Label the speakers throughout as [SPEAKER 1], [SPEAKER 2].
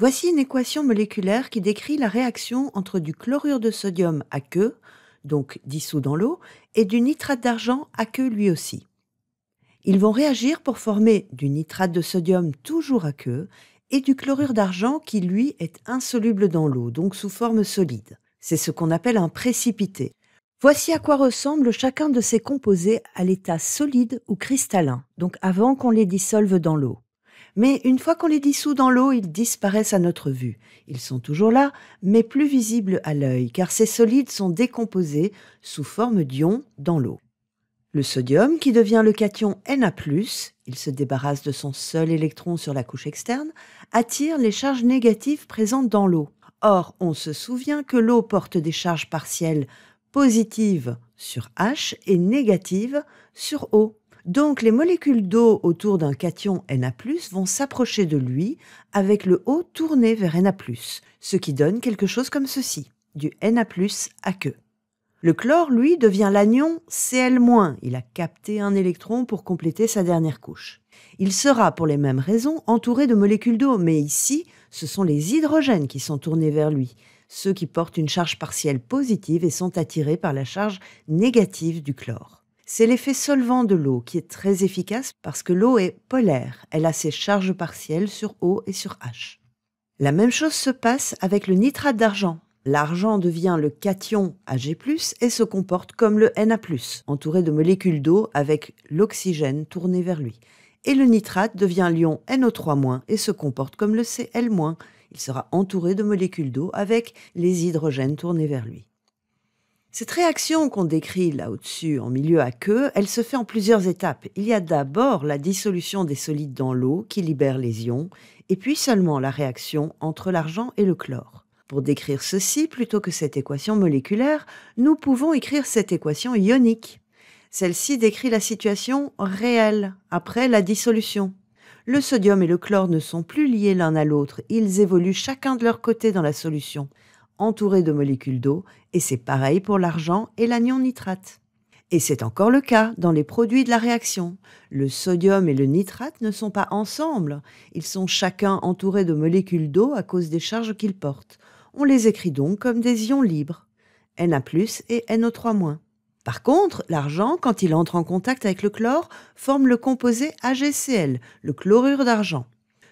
[SPEAKER 1] Voici une équation moléculaire qui décrit la réaction entre du chlorure de sodium aqueux, donc dissous dans l'eau, et du nitrate d'argent aqueux lui aussi. Ils vont réagir pour former du nitrate de sodium toujours aqueux et du chlorure d'argent qui, lui, est insoluble dans l'eau, donc sous forme solide. C'est ce qu'on appelle un précipité. Voici à quoi ressemble chacun de ces composés à l'état solide ou cristallin, donc avant qu'on les dissolve dans l'eau mais une fois qu'on les dissout dans l'eau, ils disparaissent à notre vue. Ils sont toujours là, mais plus visibles à l'œil, car ces solides sont décomposés sous forme d'ions dans l'eau. Le sodium, qui devient le cation Na+, il se débarrasse de son seul électron sur la couche externe, attire les charges négatives présentes dans l'eau. Or, on se souvient que l'eau porte des charges partielles positives sur H et négatives sur O. Donc les molécules d'eau autour d'un cation Na+ vont s'approcher de lui avec le haut tourné vers Na+, ce qui donne quelque chose comme ceci, du Na+ queue. Le chlore, lui, devient l'anion Cl-. Il a capté un électron pour compléter sa dernière couche. Il sera, pour les mêmes raisons, entouré de molécules d'eau, mais ici, ce sont les hydrogènes qui sont tournés vers lui, ceux qui portent une charge partielle positive et sont attirés par la charge négative du chlore. C'est l'effet solvant de l'eau qui est très efficace parce que l'eau est polaire, elle a ses charges partielles sur O et sur H. La même chose se passe avec le nitrate d'argent. L'argent devient le cation Ag+ et se comporte comme le Na+, entouré de molécules d'eau avec l'oxygène tourné vers lui. Et le nitrate devient l'ion NO3- et se comporte comme le Cl-. Il sera entouré de molécules d'eau avec les hydrogènes tournés vers lui. Cette réaction qu'on décrit là au-dessus, en milieu aqueux, elle se fait en plusieurs étapes. Il y a d'abord la dissolution des solides dans l'eau qui libère les ions, et puis seulement la réaction entre l'argent et le chlore. Pour décrire ceci, plutôt que cette équation moléculaire, nous pouvons écrire cette équation ionique. Celle-ci décrit la situation réelle après la dissolution. Le sodium et le chlore ne sont plus liés l'un à l'autre, ils évoluent chacun de leur côté dans la solution entouré de molécules d'eau, et c'est pareil pour l'argent et l'anion nitrate. Et c'est encore le cas dans les produits de la réaction. Le sodium et le nitrate ne sont pas ensemble, ils sont chacun entourés de molécules d'eau à cause des charges qu'ils portent. On les écrit donc comme des ions libres, Na ⁇ et NO3 ⁇ par contre, l'argent, quand il entre en contact avec le chlore, forme le composé AgCl, le chlorure d'argent.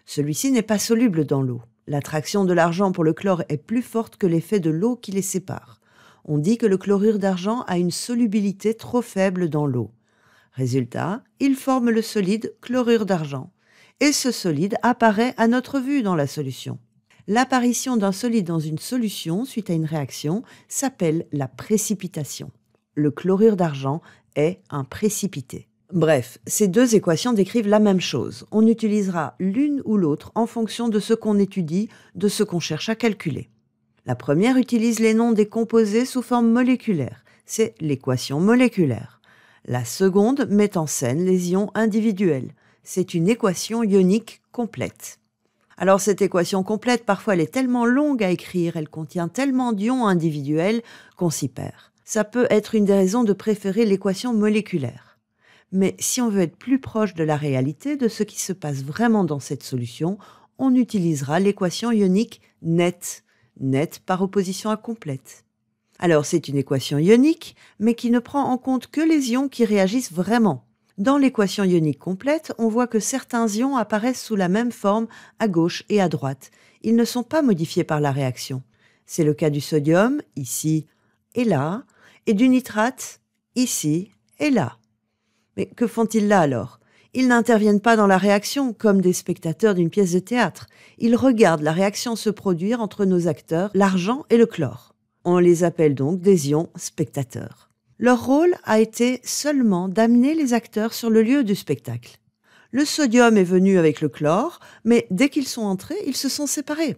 [SPEAKER 1] Celui-ci n'est pas soluble dans l'eau. L'attraction de l'argent pour le chlore est plus forte que l'effet de l'eau qui les sépare. On dit que le chlorure d'argent a une solubilité trop faible dans l'eau. Résultat, il forme le solide chlorure d'argent. Et ce solide apparaît à notre vue dans la solution. L'apparition d'un solide dans une solution suite à une réaction s'appelle la précipitation. Le chlorure d'argent est un précipité. Bref, ces deux équations décrivent la même chose. On utilisera l'une ou l'autre en fonction de ce qu'on étudie, de ce qu'on cherche à calculer. La première utilise les noms des composés sous forme moléculaire. C'est l'équation moléculaire. La seconde met en scène les ions individuels. C'est une équation ionique complète. Alors cette équation complète, parfois elle est tellement longue à écrire, elle contient tellement d'ions individuels qu'on s'y perd. Ça peut être une des raisons de préférer l'équation moléculaire. Mais si on veut être plus proche de la réalité, de ce qui se passe vraiment dans cette solution, on utilisera l'équation ionique nette, nette par opposition à complète. Alors c'est une équation ionique, mais qui ne prend en compte que les ions qui réagissent vraiment. Dans l'équation ionique complète, on voit que certains ions apparaissent sous la même forme à gauche et à droite. Ils ne sont pas modifiés par la réaction. C'est le cas du sodium, ici et là, et du nitrate, ici et là. Mais que font-ils là alors Ils n'interviennent pas dans la réaction comme des spectateurs d'une pièce de théâtre. Ils regardent la réaction se produire entre nos acteurs, l'argent et le chlore. On les appelle donc des ions spectateurs. Leur rôle a été seulement d'amener les acteurs sur le lieu du spectacle. Le sodium est venu avec le chlore, mais dès qu'ils sont entrés, ils se sont séparés.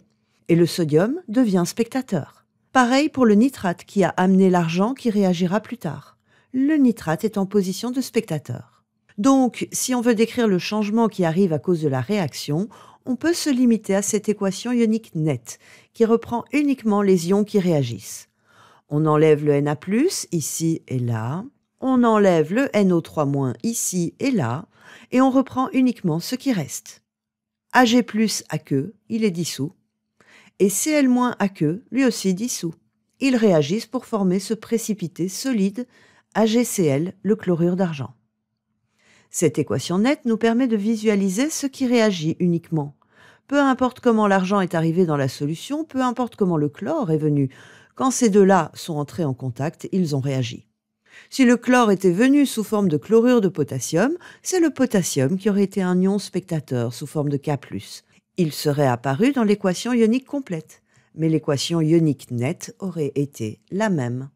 [SPEAKER 1] Et le sodium devient spectateur. Pareil pour le nitrate qui a amené l'argent qui réagira plus tard le nitrate est en position de spectateur. Donc, si on veut décrire le changement qui arrive à cause de la réaction, on peut se limiter à cette équation ionique nette, qui reprend uniquement les ions qui réagissent. On enlève le Na+, ici et là, on enlève le NO3- ici et là, et on reprend uniquement ce qui reste. Ag+, à queue, il est dissous, et Cl- à queue, lui aussi dissous. Ils réagissent pour former ce précipité solide AgCl, le chlorure d'argent. Cette équation nette nous permet de visualiser ce qui réagit uniquement. Peu importe comment l'argent est arrivé dans la solution, peu importe comment le chlore est venu, quand ces deux-là sont entrés en contact, ils ont réagi. Si le chlore était venu sous forme de chlorure de potassium, c'est le potassium qui aurait été un ion spectateur sous forme de K+. Il serait apparu dans l'équation ionique complète, mais l'équation ionique nette aurait été la même.